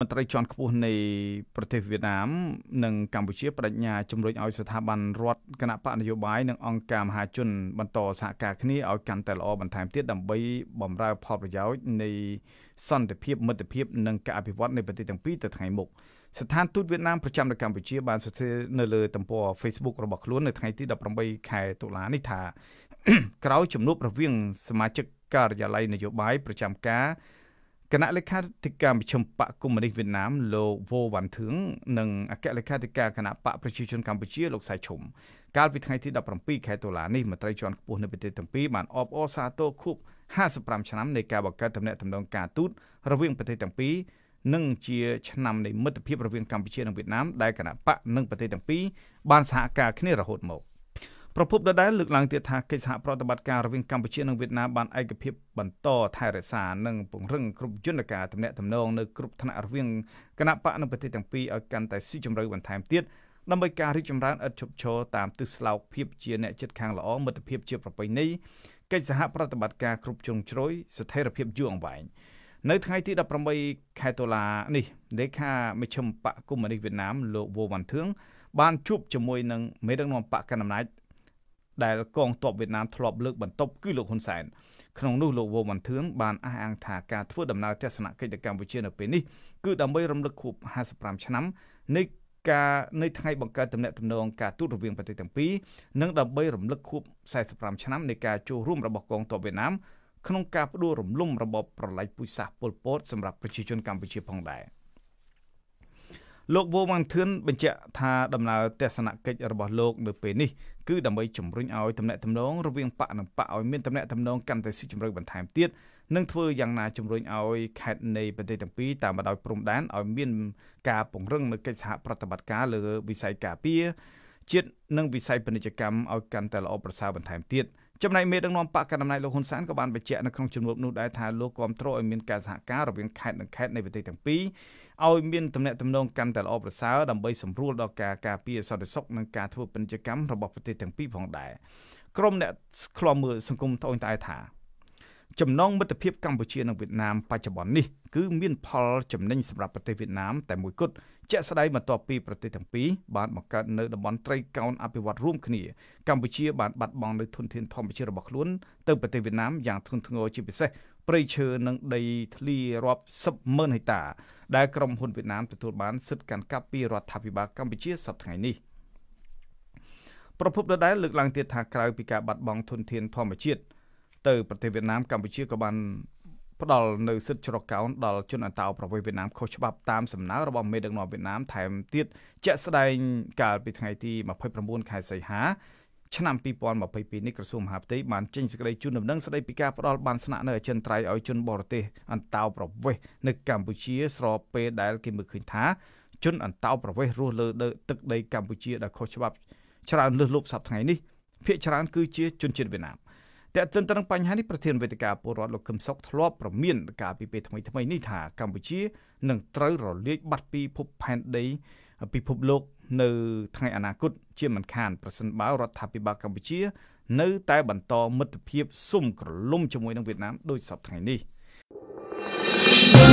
មន្ត្រីជាន់ខ្ពស់នៃប្រទេសវៀតណាមនិងកម្ពុជាបដិញ្ញាជំរុញឲ្យស្ថាប័នរដ្ឋគណៈបកនយោបាយនិងអង្គការមហាជនបន្តសហការគ្នាឲ្យកាន់តែល្អបន្ថែមទៀតដើម្បីបម្រើផលប្រយោជន៍នៃសន្តិភាពមិត្តភាព និងការអភិវឌ្ឍនៃប្រទេសទាំងពីរទៅថ្ងៃមុខស្ថានទូតវៀតណាមប្រចាំនៅកម្ពុជា បានសរសេរនៅលើទំព័រ Facebook របស់ខ្លួននៅថ្ងៃទី18ខែតុលានេះថាក្រោយជំនួបរវាងសមាជិកការិយាល័យនយោបាយប្រចាំការគណៈលេខាធិការមជ្ឈមបកកុម្មុយនីសវៀតណាមលោកវូវ៉ាន់ធឿងនិងអគ្គលេខាធិការគណៈបកប្រជាជនកម្ពុជាលោកសៃឈុំកាលពីថ្ងៃទី17ខែតុលានេះមន្ត្រីជាន់ខ្ពស់នៅប្រទេសទាំងពីរបានអបអរសាទរខួប55ឆ្នាំនៃការបង្កើតទំនាក់ទំនងការទូតរវាងប្រទេសទាំងពីរនិងជាឆ្នាំនៃមិត្តភាពរវាងកម្ពុជានិងវៀតណាម ដែលគណៈបកនិងប្រទេសទាំងពីរបានសហការគ្នារហូតមក។ប្រពន្ធដដែលលើកឡើងទៀតថាកិច្ចសហប្រតិបត្តិការរវាងកម្ពុជានិងវៀតណាមបានឯកភាពបន្តថែរក្សានិងពង្រឹងគ្រប់យន្តការទំនាក់ទំនងនៅគ្រប់ថ្នាក់រវាងគណៈបកនិងប្រទេសទាំងពីរឲ្យកាន់តែស៊ីជម្រៅបន្ថែមទៀតដើម្បីការរីកចម្រើនឥតឈប់ឈរតាមទិសស្លោកភាពជាអ្នកចិត្តខាងល្អមិត្តភាពជាប្រពៃណីកិច្ចសហប្រតិបត្តិការគ្រប់ជ្រុងជ្រោយស្ថិរភាពយូរអង្វែងនៅថ្ងៃទី18ខែតុលានេះលេខាមជ្ឈមបកកុម្មុយនីសវៀតណាមលោកវូវ៉ាន់ធឿងបានជួបជាមួយនឹងមេដឹកនាំបកកណ្ដាលអំណាចដែលកងទ័ពវៀតណាមធ្លាប់លើកបន្ទប់គឺលោកហ៊ុនសែនក្នុងនោះលោកវងបន្ធឿងបានអះអាងថាការធ្វើដំណើរទស្សនកិច្ចទៅកម្ពុជានៅពេលនេះគឺដើម្បីរំលឹកខួប55ឆ្នាំនៃការនៃថ្ងៃបង្កើតទំនាក់ទំនងការទូតរវាងប្រទេសទាំងពីរនិងដើម្បីរំលឹកខួប45ឆ្នាំនៃការចូលរួមរបស់កងទ័ពវៀតណាមក្នុងការផ្ដួលរំលំរបបប្រល័យពូជសាសន៍ប៉ុលពតសម្រាប់ប្រជាជនកម្ពុជាផងដែរ។លោកវូវ៉ាន់ធឿនបញ្ជាក់ថាដំណើរទស្សនកិច្ចរបស់លោកនៅពេលនេះគឺដើម្បីជំរុញឲ្យទំនាក់ទំនងរវាងបកនិងបកឲ្យមានទំនាក់ទំនងកាន់តែស៊ីជម្រៅបន្ថែមទៀតនិងធ្វើយ៉ាងណាជំរុញឲ្យខេត្តនៃប្រទេសទាំងពីរតាមដោយព្រំដែនឲ្យមានការពង្រឹងនៅកិច្ចសហប្រតិបត្តិការលើវិស័យការពារជាតិនិងវិស័យពាណិជ្ជកម្មឲ្យកាន់តែល្អប្រសើរបន្ថែមទៀត។ចំណែកមេដឹកនាំបកកណ្ដាលអំណាចលោកហ៊ុនសែនក៏បានបញ្ជាក់នៅក្នុងជំនួបនោះដែរថាលោកគាំទ្រឲ្យមានការសហការរវាងខេត្តនិងខេត្តនៃប្រទេសទាំងពីរឲ្យមានទំនាក់ទំនងកាន់តែល្អប្រសើរដើម្បីសម្រួលដល់ការការពារសន្តិសុខនិងការធ្វើពាណិជ្ជកម្មរបស់ប្រទេសទាំងពីរផងដែរក្រុមអ្នកខ្លាំមើលសង្គមត្អូញត្អែថាចំណងមិត្តភាពកម្ពុជានិងវៀតណាមបច្ចុប្បន្ននេះគឺមានផលចំណេញសម្រាប់ប្រទេសវៀតណាមតែមួយគត់ជាក់ស្ដែងបន្ទាប់ពីប្រទេសទាំងពីរបានបង្កើតនៅតំបន់ត្រីកោណអភិវឌ្ឍរួមគ្នាកម្ពុជា បានបាត់បង់នូវធនធានធម្មជាតិរបស់ខ្លួន ទៅប្រទេសវៀតណាមយ៉ាង ធ្ងន់ធ្ងរជាពិសេសព្រៃឈើនិងដីធ្លីរាប់សិបម៉ឺនហិកតា ដែលក្រុមហ៊ុនវៀតណាមទទួលបានសិទ្ធិកាន់កាប់ពីរដ្ឋាភិបាលកម្ពុជាសប្តាហ៍នេះប្រពន្ធដដែលលើកឡើងទៀតថាក្រៅពីការបាត់បង់ធនធានធម្មជាតិទៅប្រទេសវៀតណាមកម្ពុជាក៏បានផ្ដល់នៅសិទ្ធិជ្រកកោនដល់ជនអន្តោប្រវេសន៍វៀតណាមខុសច្បាប់តាមសំណើរបស់មេដឹកនាំវៀតណាមថែមទៀតជាក់ស្ដែងកាលពីថ្ងៃទី29ខែសីហាឆ្នាំ2022នេះក្រសួងមហាផ្ទៃបានចេញសេចក្តីជូនដំណឹងស្តីពីការផ្ដល់បានស្នាក់នៅអចិន្ត្រៃយ៍ឲ្យជនបរទេសអន្តោប្រវេសន៍នៅកម្ពុជាស្របពេលដែលគេមើលឃើញថា ជនអន្តោប្រវេសន៍រស់លើទឹកដីកម្ពុជាដោយខុសច្បាប់ ច្រើនលើសលប់សប្តាហ៍ថ្ងៃនេះភ្នាក់ងារច្រើនគឺជាជនជាតិវៀតណាមតែទន្ទឹមនឹងបញ្ហានេះប្រធានវេទិកាពលរដ្ឋលោកកឹមសុខធ្លាប់ប្រមានការពីពេលថ្មីថ្មីនេះថាកម្ពុជានឹងត្រូវរលាយបាត់ពីភពផែនដីពិភពលោកនៅថ្ងៃអនាគតជាមិនខានប្រសិនបើរដ្ឋាភិបាលកម្ពុជានៅតែបន្តមិត្តភាពស៊ុំក្រឡុំជាមួយនឹងវៀតណាមដោយសពថ្ងៃនេះ thank you